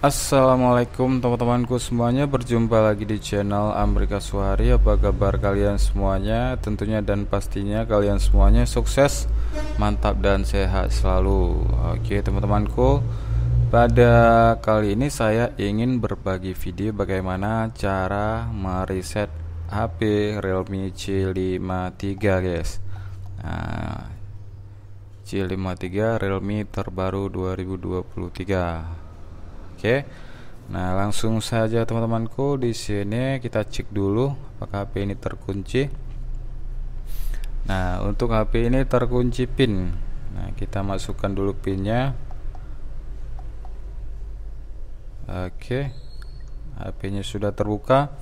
Assalamualaikum teman-temanku semuanya Berjumpa lagi di channel Amrika Suhari Apa kabar kalian semuanya Tentunya dan pastinya kalian semuanya sukses Mantap dan sehat selalu Oke teman-temanku Pada kali ini saya ingin berbagi video Bagaimana cara mereset HP Realme C53 guys nah, C53 Realme terbaru 2023 Oke. Nah, langsung saja teman-temanku di sini kita cek dulu apakah HP ini terkunci. Nah, untuk HP ini terkunci pin. Nah, kita masukkan dulu pinnya. Oke. HP-nya sudah terbuka.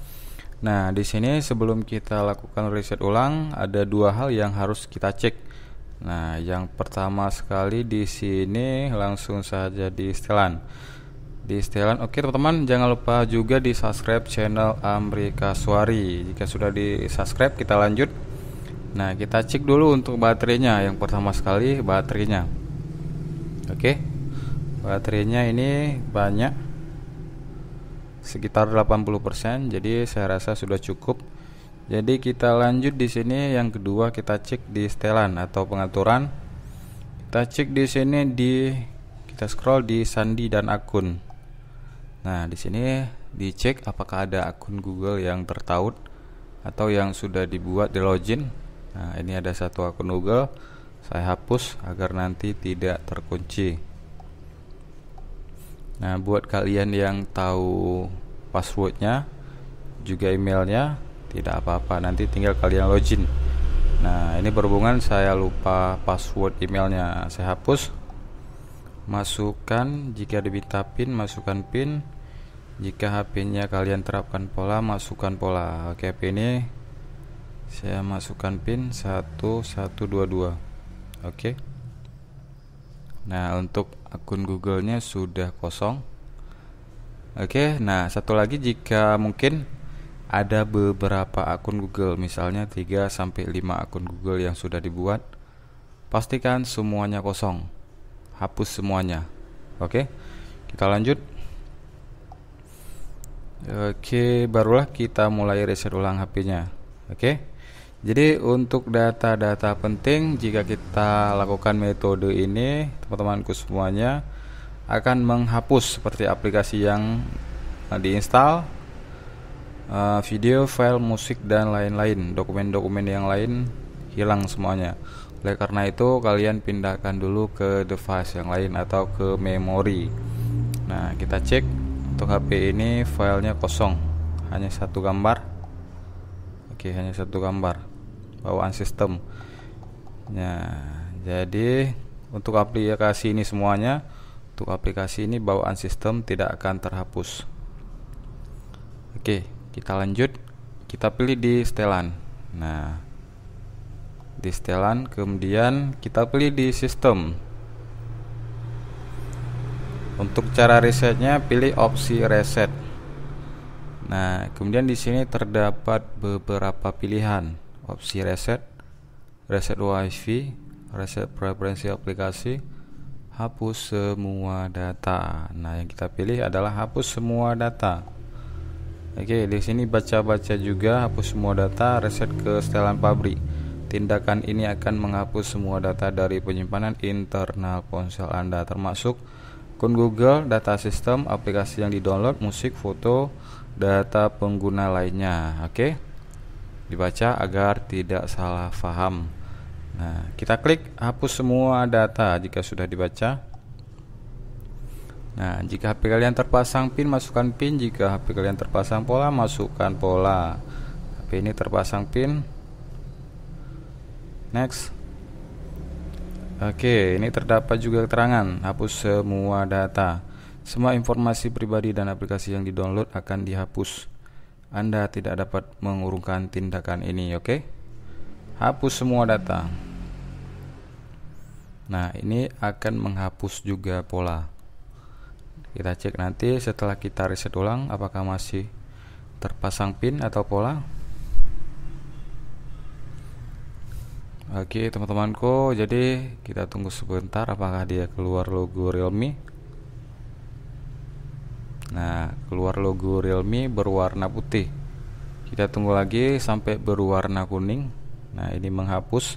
Nah, di sini sebelum kita lakukan reset ulang ada dua hal yang harus kita cek. Nah, yang pertama sekali di sini langsung saja di setelan di setelan. Oke teman-teman jangan lupa juga di subscribe channel Amrika Suari. Jika sudah di subscribe kita lanjut. Nah kita cek dulu untuk baterainya. Yang pertama sekali baterainya. Oke baterainya ini banyak sekitar 80% jadi saya rasa sudah cukup. Jadi kita lanjut di sini yang kedua kita cek di setelan atau pengaturan. Kita cek di sini di kita scroll di sandi dan akun. Nah, di sini dicek apakah ada akun Google yang tertaut atau yang sudah dibuat di login. Nah, ini ada satu akun Google. Saya hapus agar nanti tidak terkunci. Nah, buat kalian yang tahu passwordnya juga emailnya tidak apa-apa nanti tinggal kalian login nah ini berhubungan saya lupa password emailnya saya hapus masukkan jika diminta pin masukkan pin jika HP-nya kalian terapkan pola masukkan pola oke HP ini saya masukkan pin 1122 oke nah untuk akun Google-nya sudah kosong oke nah satu lagi jika mungkin ada beberapa akun Google misalnya 3 sampai 5 akun Google yang sudah dibuat pastikan semuanya kosong hapus semuanya oke kita lanjut Oke, barulah kita mulai reset ulang HP-nya. Oke. Jadi untuk data-data penting jika kita lakukan metode ini, teman-temanku semuanya akan menghapus seperti aplikasi yang diinstal, eh, video, file, musik dan lain-lain, dokumen-dokumen yang lain hilang semuanya. Oleh karena itu kalian pindahkan dulu ke device yang lain atau ke memori. Nah, kita cek untuk HP ini filenya kosong hanya satu gambar oke hanya satu gambar bawaan sistem nah jadi untuk aplikasi ini semuanya untuk aplikasi ini bawaan sistem tidak akan terhapus oke kita lanjut kita pilih di setelan nah di setelan kemudian kita pilih di sistem untuk cara resetnya pilih opsi reset. Nah, kemudian di sini terdapat beberapa pilihan. Opsi reset, reset WiFi, reset preferensi aplikasi, hapus semua data. Nah, yang kita pilih adalah hapus semua data. Oke, di sini baca-baca juga hapus semua data, reset ke setelan pabrik. Tindakan ini akan menghapus semua data dari penyimpanan internal ponsel Anda termasuk Akun Google, data sistem, aplikasi yang didownload, musik, foto, data pengguna lainnya. Oke. Dibaca agar tidak salah faham. Nah, kita klik hapus semua data jika sudah dibaca. Nah, jika HP kalian terpasang pin, masukkan pin. Jika HP kalian terpasang pola, masukkan pola. HP ini terpasang pin. Next. Oke, ini terdapat juga keterangan hapus semua data. Semua informasi pribadi dan aplikasi yang didownload akan dihapus. Anda tidak dapat mengurungkan tindakan ini, oke? Hapus semua data. Nah, ini akan menghapus juga pola. Kita cek nanti setelah kita reset ulang apakah masih terpasang pin atau pola. Oke teman-temanku jadi kita tunggu sebentar apakah dia keluar logo realme Nah keluar logo realme berwarna putih Kita tunggu lagi sampai berwarna kuning Nah ini menghapus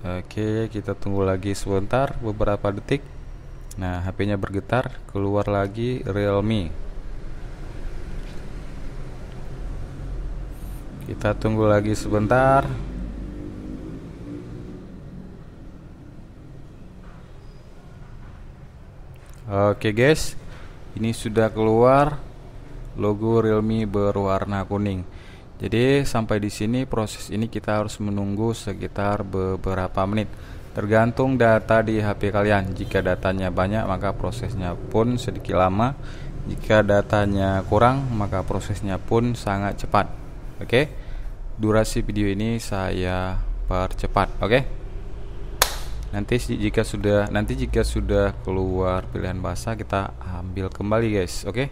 Oke kita tunggu lagi sebentar beberapa detik Nah HP nya bergetar keluar lagi realme Kita tunggu lagi sebentar. Oke guys, ini sudah keluar logo Realme berwarna kuning. Jadi sampai di sini proses ini kita harus menunggu sekitar beberapa menit tergantung data di HP kalian. Jika datanya banyak maka prosesnya pun sedikit lama. Jika datanya kurang maka prosesnya pun sangat cepat oke okay? durasi video ini saya percepat oke okay? nanti jika sudah nanti jika sudah keluar pilihan bahasa kita ambil kembali guys oke okay?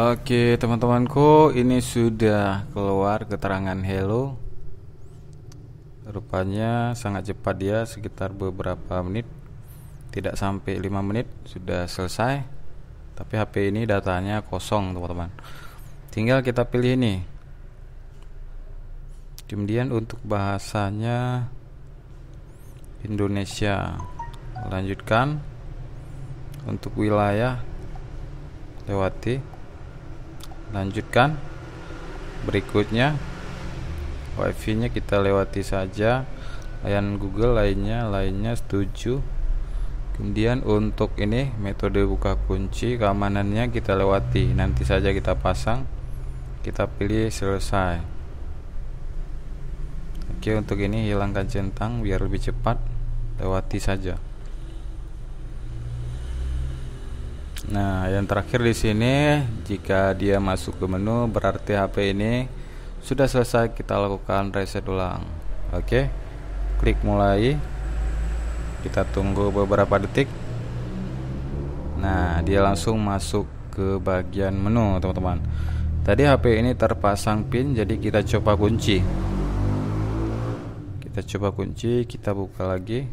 Oke teman-temanku ini sudah keluar keterangan hello Rupanya sangat cepat dia sekitar beberapa menit Tidak sampai 5 menit sudah selesai Tapi HP ini datanya kosong teman-teman Tinggal kita pilih ini Kemudian untuk bahasanya Indonesia Lanjutkan Untuk wilayah Lewati lanjutkan berikutnya wifi nya kita lewati saja layan Google lainnya lainnya setuju kemudian untuk ini metode buka kunci keamanannya kita lewati nanti saja kita pasang kita pilih selesai oke untuk ini hilangkan centang biar lebih cepat lewati saja Nah, yang terakhir di sini jika dia masuk ke menu berarti HP ini sudah selesai kita lakukan reset ulang. Oke. Klik mulai. Kita tunggu beberapa detik. Nah, dia langsung masuk ke bagian menu, teman-teman. Tadi HP ini terpasang pin, jadi kita coba kunci. Kita coba kunci, kita buka lagi.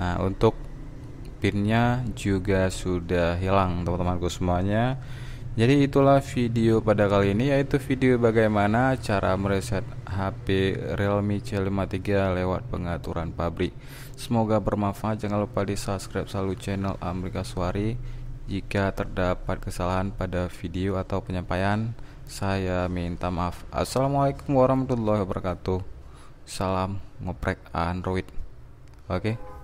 Nah, untuk pinnya juga sudah hilang teman-temanku semuanya jadi itulah video pada kali ini yaitu video bagaimana cara mereset HP Realme C53 lewat pengaturan pabrik. Semoga bermanfaat. Jangan lupa di subscribe selalu channel Amerika Suari. Jika terdapat kesalahan pada video atau penyampaian, saya minta maaf. Assalamualaikum warahmatullahi wabarakatuh. Salam ngoprek Android. Oke. Okay?